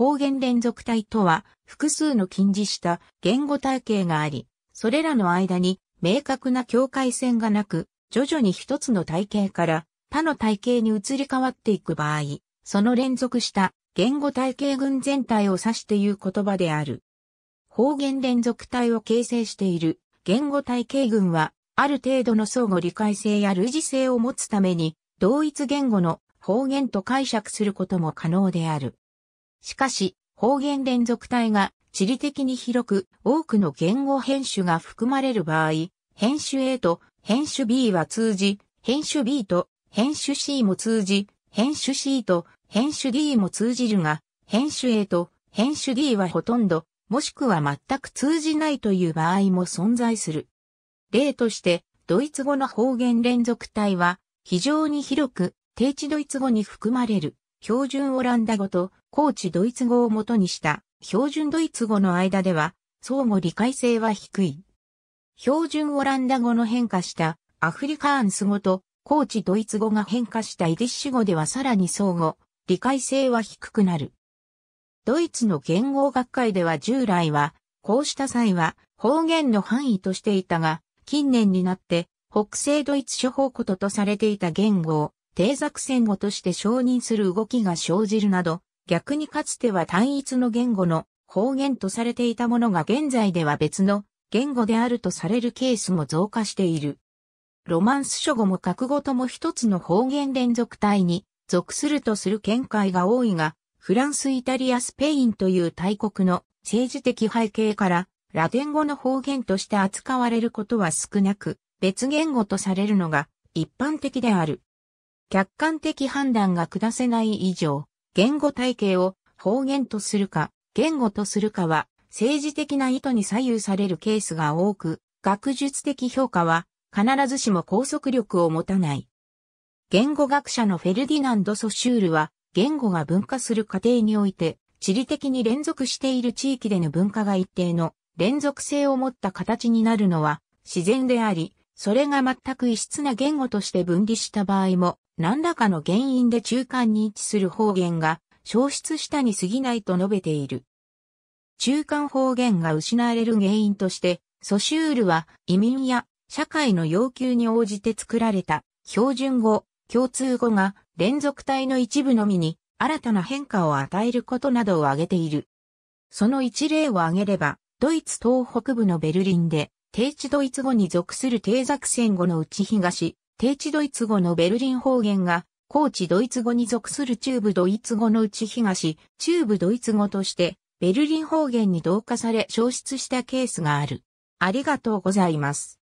方言連続体とは、複数の近似した言語体系があり、それらの間に明確な境界線がなく、徐々に一つの体系から他の体系に移り変わっていく場合、その連続した言語体系群全体を指して言う言葉である。方言連続体を形成している言語体系群は、ある程度の相互理解性や類似性を持つために、同一言語の方言と解釈することも可能である。しかし、方言連続体が地理的に広く多くの言語編種が含まれる場合、編種 A と編種 B は通じ、編種 B と編種 C も通じ、編種 C と編種 D も通じるが、編種 A と編種 D はほとんど、もしくは全く通じないという場合も存在する。例として、ドイツ語の方言連続体は非常に広く、低地ドイツ語に含まれる。標準オランダ語と高知ドイツ語を元にした標準ドイツ語の間では相互理解性は低い。標準オランダ語の変化したアフリカーンス語と高知ドイツ語が変化したイディッシュ語ではさらに相互理解性は低くなる。ドイツの言語学会では従来はこうした際は方言の範囲としていたが近年になって北西ドイツ諸方こととされていた言語を低作戦語として承認する動きが生じるなど、逆にかつては単一の言語の方言とされていたものが現在では別の言語であるとされるケースも増加している。ロマンス書語も格語とも一つの方言連続体に属するとする見解が多いが、フランス、イタリア、スペインという大国の政治的背景からラテン語の方言として扱われることは少なく、別言語とされるのが一般的である。客観的判断が下せない以上、言語体系を方言とするか、言語とするかは政治的な意図に左右されるケースが多く、学術的評価は必ずしも拘束力を持たない。言語学者のフェルディナンド・ソシュールは、言語が分化する過程において、地理的に連続している地域での文化が一定の連続性を持った形になるのは自然であり、それが全く異質な言語として分離した場合も何らかの原因で中間に位置する方言が消失したに過ぎないと述べている。中間方言が失われる原因として、ソシュールは移民や社会の要求に応じて作られた標準語、共通語が連続体の一部のみに新たな変化を与えることなどを挙げている。その一例を挙げれば、ドイツ東北部のベルリンで、低地ドイツ語に属する低作戦語のうち東、低地ドイツ語のベルリン方言が、高地ドイツ語に属する中部ドイツ語のうち東、中部ドイツ語として、ベルリン方言に同化され消失したケースがある。ありがとうございます。